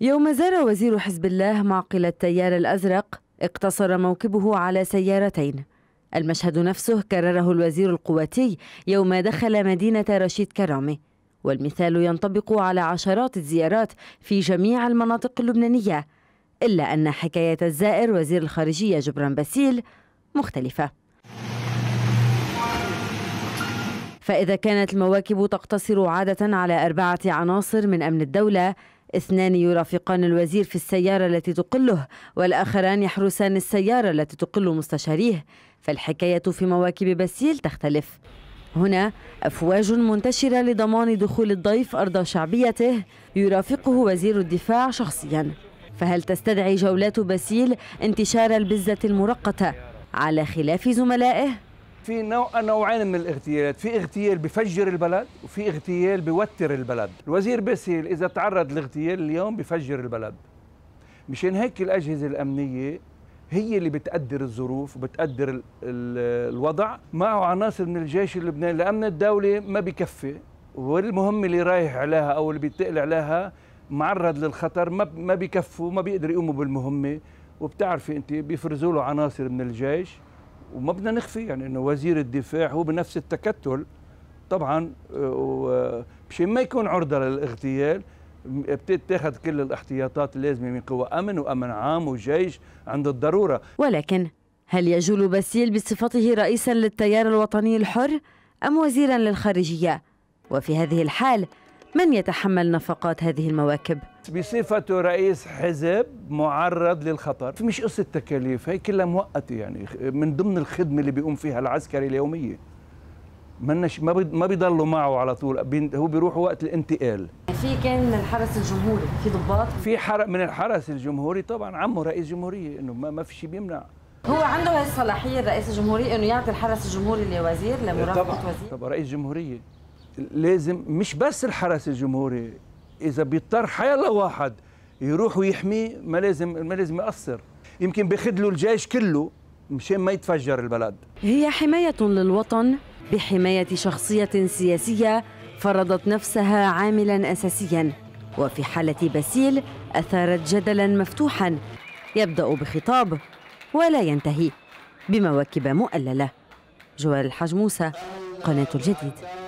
يوم زار وزير حزب الله معقل التيار الأزرق اقتصر موكبه على سيارتين المشهد نفسه كرره الوزير القواتي يوم دخل مدينة رشيد كرامي والمثال ينطبق على عشرات الزيارات في جميع المناطق اللبنانية إلا أن حكاية الزائر وزير الخارجية جبران باسيل مختلفة فإذا كانت المواكب تقتصر عادة على أربعة عناصر من أمن الدولة اثنان يرافقان الوزير في السيارة التي تقله والآخران يحرسان السيارة التي تقل مستشاريه فالحكاية في مواكب باسيل تختلف هنا أفواج منتشرة لضمان دخول الضيف أرض شعبيته يرافقه وزير الدفاع شخصياً فهل تستدعي جولات باسيل انتشار البزة المرقطة على خلاف زملائه؟ في نوع نوعين من الاغتيالات في اغتيال بفجر البلد وفي اغتيال بوتر البلد الوزير باسيل اذا تعرض لاغتيال اليوم بفجر البلد مشان هيك الاجهزه الامنيه هي اللي بتقدر الظروف وبتقدر الوضع معه عناصر من الجيش اللبناني لامن الدوله ما بكفي والمهمه اللي رايح عليها او اللي بيتقل عليها معرض للخطر ما ما بكفوا ما بيقدر يقوموا بالمهمه وبتعرفي انت بيفرزوا له عناصر من الجيش وما بدنا نخفي يعني انه وزير الدفاع هو بنفس التكتل طبعا آه، آه، مشان ما يكون عرضه للاغتيال بتتخذ كل الاحتياطات اللازمه من قوى امن وامن عام وجيش عند الضروره ولكن هل يجول باسيل بصفته رئيسا للتيار الوطني الحر ام وزيرا للخارجيه وفي هذه الحال من يتحمل نفقات هذه المواكب؟ بصفته رئيس حزب معرض للخطر مش قصة تكاليف هي كلها موقتة يعني من ضمن الخدمة اللي بيقوم فيها العسكري اليومية منش ما ما بيضلوا معه على طول هو بيروحوا وقت الانتقال في كان من الحرس الجمهوري في ضباط في حرق من الحرس الجمهوري طبعا عمه رئيس جمهوريه انه ما, في شيء بيمنع هو عنده هاي الصلاحيه رئيس الجمهوريه انه يعطي الحرس الجمهوري لوزير لمرافقه وزير طبعا رئيس جمهوريه لازم مش بس الحرس الجمهوري اذا بيضطر الله واحد يروح ويحميه ما لازم ما لازم يقصر يمكن بيخدلوا الجيش كله مشان ما يتفجر البلد هي حماية للوطن بحماية شخصية سياسية فرضت نفسها عاملا أساسيا وفي حالة باسيل أثارت جدلا مفتوحا يبدأ بخطاب ولا ينتهي بمواكب مؤللة جوال الحاج موسى قناة الجديد